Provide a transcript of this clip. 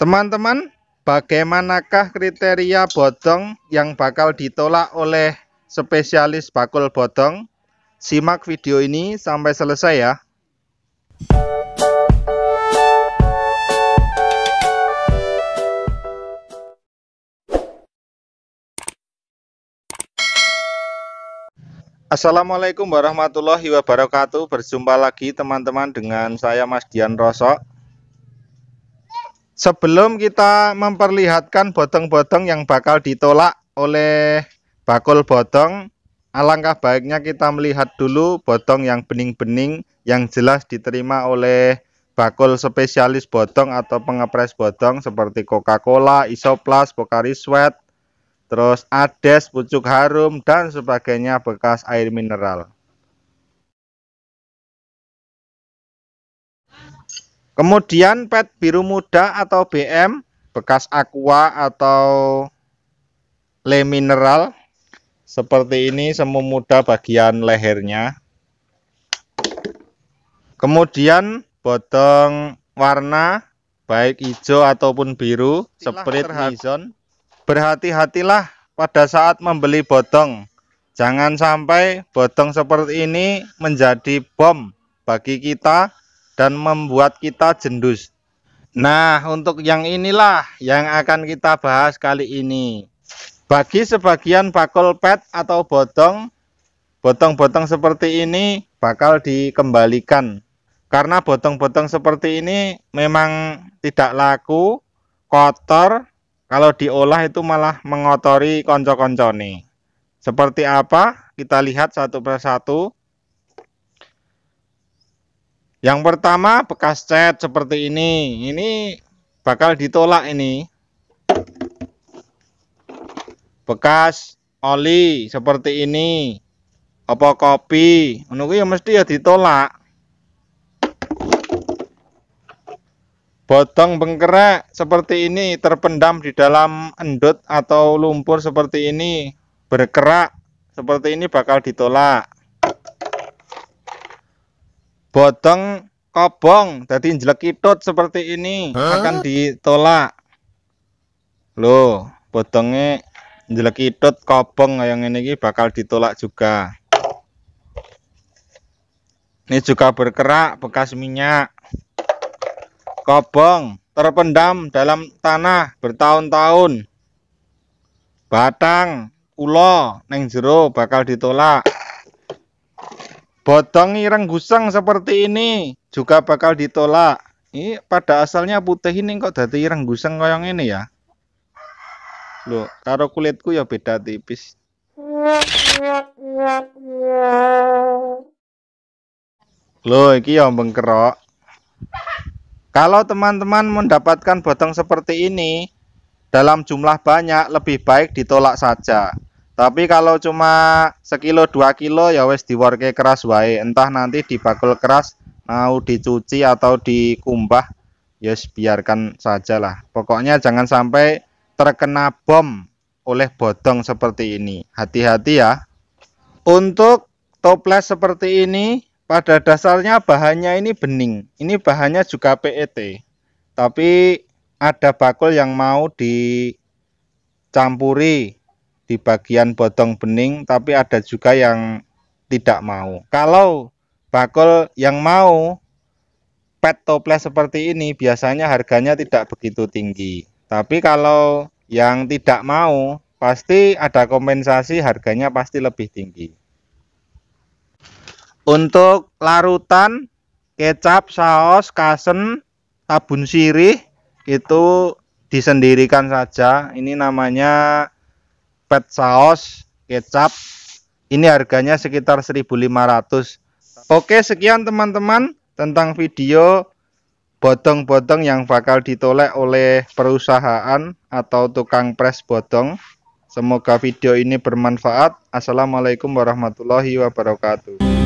Teman-teman, bagaimanakah kriteria bodong yang bakal ditolak oleh spesialis bakul bodong? Simak video ini sampai selesai ya. Assalamualaikum warahmatullahi wabarakatuh Berjumpa lagi teman-teman dengan saya Mas Dian Rosok sebelum kita memperlihatkan botong-botong yang bakal ditolak oleh bakul botong, alangkah baiknya kita melihat dulu botong yang bening-bening yang jelas diterima oleh bakul spesialis botong atau pengepres botong seperti Coca-Cola, Isoplas, Pocari Sweat, terus Ades, pucuk harum dan sebagainya bekas air mineral. Kemudian pet biru muda atau BM bekas aqua atau le mineral seperti ini semu muda bagian lehernya. Kemudian botong warna baik hijau ataupun biru seperti Nizon. Berhati-hatilah pada saat membeli botong. Jangan sampai botong seperti ini menjadi bom bagi kita dan membuat kita jendus. Nah, untuk yang inilah yang akan kita bahas kali ini. Bagi sebagian bakul PET atau botong, botong-botong seperti ini bakal dikembalikan. Karena botong-botong seperti ini memang tidak laku, kotor, kalau diolah itu malah mengotori konco-konco nih. Seperti apa? Kita lihat satu persatu. Yang pertama bekas cat seperti ini. Ini bakal ditolak ini. Bekas oli seperti ini. Apa kopi? Menunggu ya mesti ya ditolak. Botong bengkerak seperti ini terpendam di dalam endut atau lumpur seperti ini berkerak seperti ini bakal ditolak botong kobong jadi jelek itu seperti ini huh? akan ditolak loh botongnya jelek itu, kobong yang ini bakal ditolak juga ini juga berkerak bekas minyak kobong terpendam dalam tanah bertahun-tahun batang ulo neng jero bakal ditolak Potongi gusang seperti ini juga bakal ditolak. Ini pada asalnya putih ini kok dadi gusang koyong ini ya. Loh, karo kulitku ya beda tipis. Loh, iki ya bengkerok. Kalau teman-teman mendapatkan botong seperti ini dalam jumlah banyak lebih baik ditolak saja. Tapi kalau cuma sekilo dua kilo ya wes diwarke keras wae. Entah nanti dibakul keras mau dicuci atau dikumbah ya yes, biarkan lah Pokoknya jangan sampai terkena bom oleh bodong seperti ini. Hati-hati ya. Untuk toples seperti ini pada dasarnya bahannya ini bening. Ini bahannya juga PET. Tapi ada bakul yang mau dicampuri di bagian botong bening tapi ada juga yang tidak mau kalau bakul yang mau pet toples seperti ini biasanya harganya tidak begitu tinggi tapi kalau yang tidak mau pasti ada kompensasi harganya pasti lebih tinggi untuk larutan kecap saus kasen sabun sirih itu disendirikan saja ini namanya pet saus, kecap. Ini harganya sekitar 1.500. Oke, sekian teman-teman tentang video botong-botong yang bakal ditolak oleh perusahaan atau tukang pres botong Semoga video ini bermanfaat. Assalamualaikum warahmatullahi wabarakatuh.